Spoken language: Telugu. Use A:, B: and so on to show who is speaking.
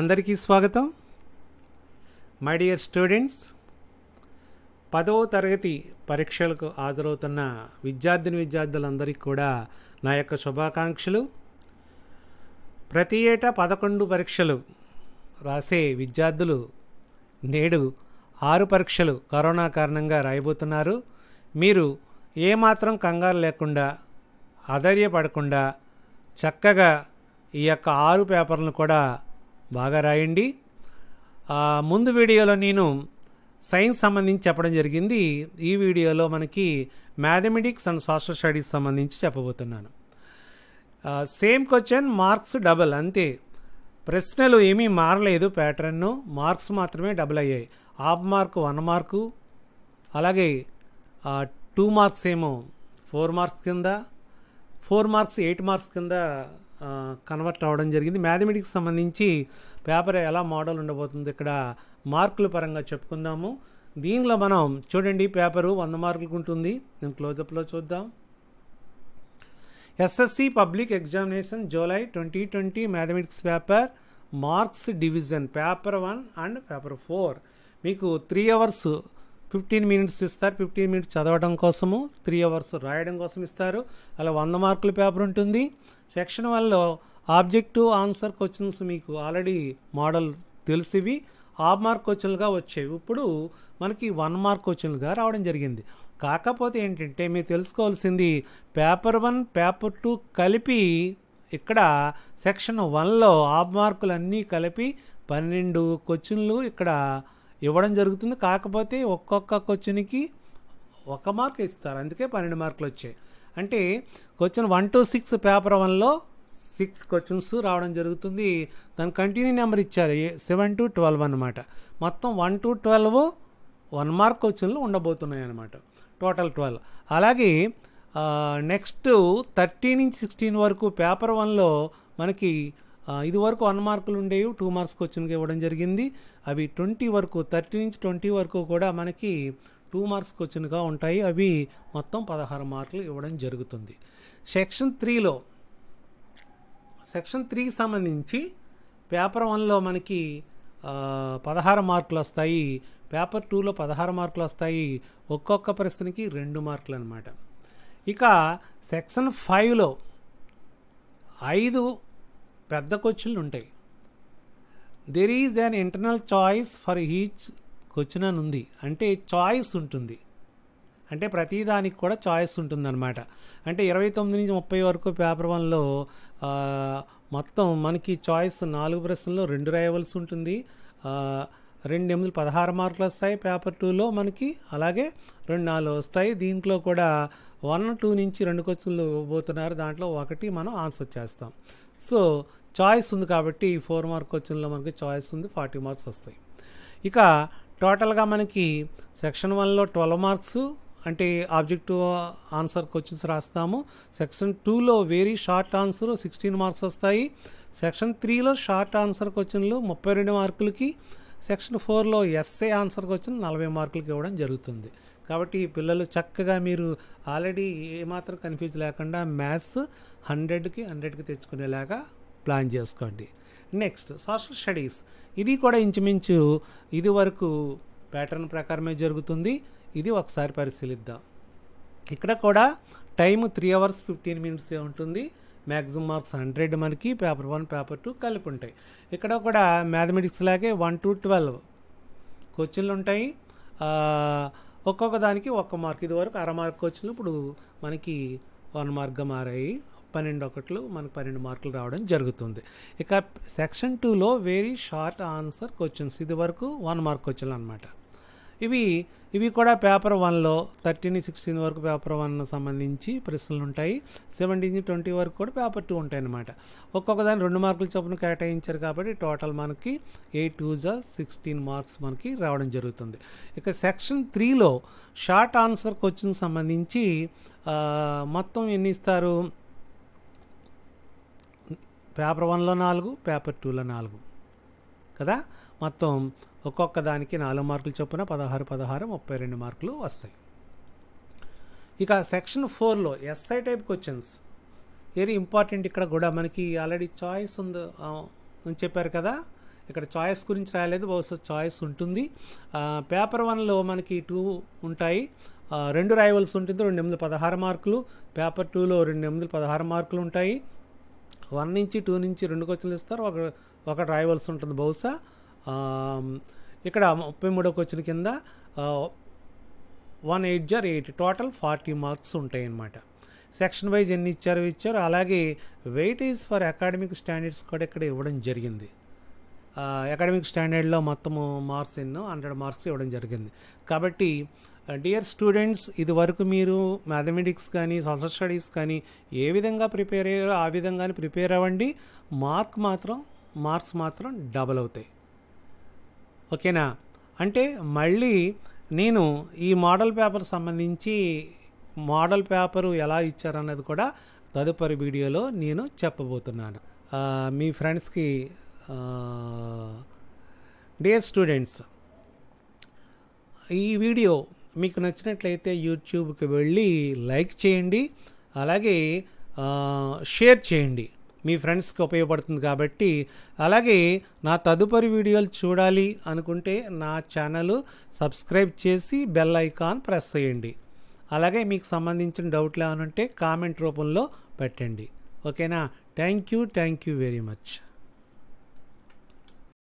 A: అందరికీ స్వాగతం మై డియర్ స్టూడెంట్స్ పదవ తరగతి పరీక్షలకు హాజరవుతున్న విద్యార్థిని విద్యార్థులందరికీ కూడా నా యొక్క శుభాకాంక్షలు ప్రతి ఏటా పదకొండు పరీక్షలు రాసే విద్యార్థులు నేడు ఆరు పరీక్షలు కరోనా కారణంగా రాయబోతున్నారు మీరు ఏమాత్రం కంగారు లేకుండా అధైర్యపడకుండా చక్కగా ఈ యొక్క ఆరు పేపర్లను కూడా బాగా రాయండి ముందు వీడియోలో నేను సైన్స్ సంబంధించి చెప్పడం జరిగింది ఈ వీడియోలో మనకి మ్యాథమెటిక్స్ అండ్ సోషల్ స్టడీస్ సంబంధించి చెప్పబోతున్నాను సేమ్ క్వశ్చన్ మార్క్స్ డబల్ అంతే ప్రశ్నలు ఏమీ మారలేదు ప్యాటర్న్ను మార్క్స్ మాత్రమే డబుల్ అయ్యాయి హాఫ్ మార్క్ వన్ మార్కు అలాగే టూ మార్క్స్ ఏమో ఫోర్ మార్క్స్ కింద ఫోర్ మార్క్స్ ఎయిట్ మార్క్స్ కింద కన్వర్ట్ అవ్వడం జరిగింది మ్యాథమెటిక్స్ సంబంధించి పేపర్ ఎలా మోడల్ ఉండబోతుంది ఇక్కడ మార్కుల పరంగా చెప్పుకుందాము దీనిలో మనం చూడండి పేపరు వంద మార్కులకు ఉంటుంది నేను క్లోజప్లో చూద్దాం SSC public examination July twenty twenty mathematics paper marks division paper one and paper four మీకు త్రీ అవర్స్ ఫిఫ్టీన్ మినిట్స్ ఇస్తారు ఫిఫ్టీన్ మినిట్స్ చదవడం కోసము త్రీ అవర్స్ రాయడం కోసం ఇస్తారు అలా వంద మార్కుల పేపర్ ఉంటుంది సెక్షన్ వన్లో ఆబ్జెక్టివ్ ఆన్సర్ క్వశ్చన్స్ మీకు ఆల్రెడీ మోడల్ తెలిసివి హాఫ్ మార్క్ క్వశ్చన్లుగా వచ్చేవి ఇప్పుడు మనకి వన్ మార్క్ క్వశ్చన్లుగా రావడం జరిగింది కాకపోతే ఏంటంటే మీరు తెలుసుకోవాల్సింది పేపర్ వన్ పేపర్ టూ కలిపి ఇక్కడ సెక్షన్ వన్లో హాఫ్ మార్కులు అన్నీ కలిపి పన్నెండు క్వశ్చన్లు ఇక్కడ ఇవ్వడం జరుగుతుంది కాకపోతే ఒక్కొక్క క్వశ్చన్కి ఒక మార్క్ ఇస్తారు అందుకే పన్నెండు మార్కులు వచ్చాయి అంటే question one to six paper వన్లో సిక్స్ క్వశ్చన్స్ రావడం జరుగుతుంది దాని కంటిన్యూ నెంబర్ ఇచ్చారు సెవెన్ టు ట్వెల్వ్ అనమాట మొత్తం one to twelve one mark క్వశ్చన్లు ఉండబోతున్నాయి అనమాట టోటల్ ట్వెల్వ్ అలాగే నెక్స్ట్ థర్టీన్ నుంచి సిక్స్టీన్ వరకు పేపర్ వన్లో మనకి ఇది వరకు వన్ మార్కులు ఉండేవి టూ మార్క్స్ క్వశ్చన్కి ఇవ్వడం జరిగింది అవి ట్వంటీ వరకు థర్టీ నుంచి ట్వంటీ వరకు కూడా మనకి టూ మార్క్స్ క్వశ్చన్గా ఉంటాయి అవి మొత్తం పదహారు మార్కులు ఇవ్వడం జరుగుతుంది సెక్షన్ త్రీలో సెక్షన్ త్రీకి సంబంధించి పేపర్ వన్లో మనకి పదహారు మార్కులు వస్తాయి పేపర్ టూలో పదహారు మార్కులు వస్తాయి ఒక్కొక్క ప్రశ్నకి రెండు మార్కులు అనమాట ఇక సెక్షన్ ఫైవ్లో ఐదు పెద్ద క్వశ్చన్లు ఉంటాయి there is an internal choice for each question ఉంది అంటే చాయిస్ ఉంటుంది అంటే ప్రతిదానికి కూడా చాయిస్ ఉంటుందన్నమాట అంటే ఇరవై తొమ్మిది నుంచి ముప్పై వరకు పేపర్ వన్లో మొత్తం మనకి చాయిస్ నాలుగు ప్రశ్నల్లో రెండు రాయవలసి ఉంటుంది రెండు ఎనిమిది పదహారు మార్కులు వస్తాయి పేపర్ టూలో మనకి అలాగే రెండు నాలుగు వస్తాయి దీంట్లో కూడా వన్ టూ నుంచి రెండు క్వశ్చన్లు ఇవ్వబోతున్నారు దాంట్లో ఒకటి మనం ఆన్సర్ చేస్తాం సో చాయిస్ ఉంది కాబట్టి ఫోర్ మార్క్ క్వశ్చన్లో మనకి చాయిస్ ఉంది ఫార్టీ మార్క్స్ వస్తాయి ఇక టోటల్గా మనకి సెక్షన్ వన్లో ట్వెల్వ్ మార్క్స్ అంటే ఆబ్జెక్టివ్ ఆన్సర్ క్వశ్చన్స్ రాస్తాము సెక్షన్ టూలో very short answer sixteen marks వస్తాయి సెక్షన్ త్రీలో షార్ట్ ఆన్సర్ క్వశ్చన్లు ముప్పై రెండు మార్కులకి సెక్షన్ ఫోర్లో ఎస్ఏ ఆన్సర్ క్వశ్చన్ నలభై మార్కులకి ఇవ్వడం జరుగుతుంది కాబట్టి పిల్లలు చక్కగా మీరు ఆల్రెడీ ఏమాత్రం కన్ఫ్యూజ్ లేకుండా మ్యాథ్స్ హండ్రెడ్కి హండ్రెడ్కి తెచ్చుకునేలాగా ప్లాన్ చేసుకోండి నెక్స్ట్ సోషల్ స్టడీస్ ఇది కూడా ఇంచుమించు ఇది వరకు ప్యాటర్న్ ప్రకారమే జరుగుతుంది ఇది ఒకసారి పరిశీలిద్దాం ఇక్కడ కూడా టైం త్రీ అవర్స్ ఫిఫ్టీన్ మినిట్సే ఉంటుంది మ్యాక్సిమం మార్క్స్ హండ్రెడ్ మనకి పేపర్ వన్ పేపర్ టూ కలిపి ఉంటాయి ఇక్కడ కూడా మ్యాథమెటిక్స్ లాగే వన్ టు ట్వెల్వ్ క్వశ్చన్లు ఉంటాయి ఒక్కొక్క దానికి ఒక్క మార్క్ ఇది వరకు అర మార్క్ క్వశ్చన్లు ఇప్పుడు మనకి వన్ మార్క్గా మారాయి పన్నెండు ఒకట్లు మనకు పన్నెండు మార్కులు రావడం జరుగుతుంది ఇక సెక్షన్ టూలో వెరీ షార్ట్ ఆన్సర్ క్వశ్చన్స్ ఇది వరకు వన్ మార్క్ క్వశ్చన్లు అనమాట ఇవి ఇవి కూడా పేపర్ వన్లో థర్టీన్ సిక్స్టీన్ వరకు పేపర్ వన్ సంబంధించి ప్రశ్నలు ఉంటాయి సెవెంటీన్ ట్వంటీ వరకు కూడా పేపర్ టూ ఉంటాయి అనమాట ఒక్కొక్క దాని రెండు మార్కులు చొప్పున కేటాయించారు కాబట్టి టోటల్ మనకి ఎయిట్ టూ జా సిక్స్టీన్ మార్క్స్ మనకి రావడం జరుగుతుంది ఇక సెక్షన్ త్రీలో షార్ట్ ఆన్సర్ క్వశ్చన్ సంబంధించి మొత్తం ఎన్ని ఇస్తారు పేపర్ వన్లో నాలుగు పేపర్ టూలో నాలుగు కదా మొత్తం ఒక్కొక్క దానికి నాలుగు మార్కులు చొప్పున పదహారు పదహారు ముప్పై రెండు మార్కులు వస్తాయి ఇక సెక్షన్ ఫోర్లో essay type questions very important ఇక్కడ కూడా మనకి ఆల్రెడీ చాయిస్ ఉంది అని చెప్పారు కదా ఇక్కడ చాయిస్ గురించి రాయలేదు బహుశా చాయిస్ ఉంటుంది పేపర్ వన్లో మనకి టూ ఉంటాయి రెండు రాయవలసి ఉంటుంది రెండు ఎనిమిది పదహారు మార్కులు పేపర్ టూలో రెండు ఎనిమిది పదహారు మార్కులు ఉంటాయి వన్ నుంచి టూ నుంచి రెండు క్వశ్చన్లు ఇస్తారు ఒక ఒకటి రాయవలసి ఉంటుంది బహుశా ఇక్కడ ముప్పై మూడో క్వశ్చన్ కింద వన్ ఎయిట్ జార్ ఎయిట్ టోటల్ ఫార్టీ మార్క్స్ ఉంటాయి అన్నమాట సెక్షన్ వైజ్ ఎన్ని ఇచ్చారో ఇచ్చారు అలాగే వెయిటేజ్ ఫర్ అకాడమిక్ స్టాండర్డ్స్ కూడా ఇక్కడ ఇవ్వడం జరిగింది అకాడమిక్ స్టాండర్డ్లో మొత్తము మార్క్స్ ఎన్నో హండ్రెడ్ మార్క్స్ ఇవ్వడం జరిగింది కాబట్టి డియర్ స్టూడెంట్స్ ఇది వరకు మీరు మ్యాథమెటిక్స్ కానీ సోషల్ స్టడీస్ కానీ ఏ విధంగా ప్రిపేర్ అయ్యారో ఆ విధంగానే ప్రిపేర్ అవ్వండి మార్క్ మాత్రం మార్క్స్ మాత్రం డబల్ అవుతాయి ఓకేనా అంటే మళ్ళీ నేను ఈ మోడల్ పేపర్ సంబంధించి మోడల్ పేపరు ఎలా ఇచ్చారన్నది కూడా తదుపరి వీడియోలో నేను చెప్పబోతున్నాను uh, మీ ఫ్రెండ్స్కి డియర్ స్టూడెంట్స్ ఈ వీడియో మీకు నచ్చినట్లయితే యూట్యూబ్కి వెళ్ళి లైక్ చేయండి అలాగే షేర్ చేయండి మీ ఫ్రెండ్స్కి ఉపయోగపడుతుంది కాబట్టి అలాగే నా తదుపరి వీడియోలు చూడాలి అనుకుంటే నా ఛానల్ సబ్స్క్రైబ్ చేసి బెల్ ఐకాన్ ప్రెస్ చేయండి అలాగే మీకు సంబంధించిన డౌట్లు ఏమైనా ఉంటే కామెంట్ రూపంలో పెట్టండి ఓకేనా thank you thank you very much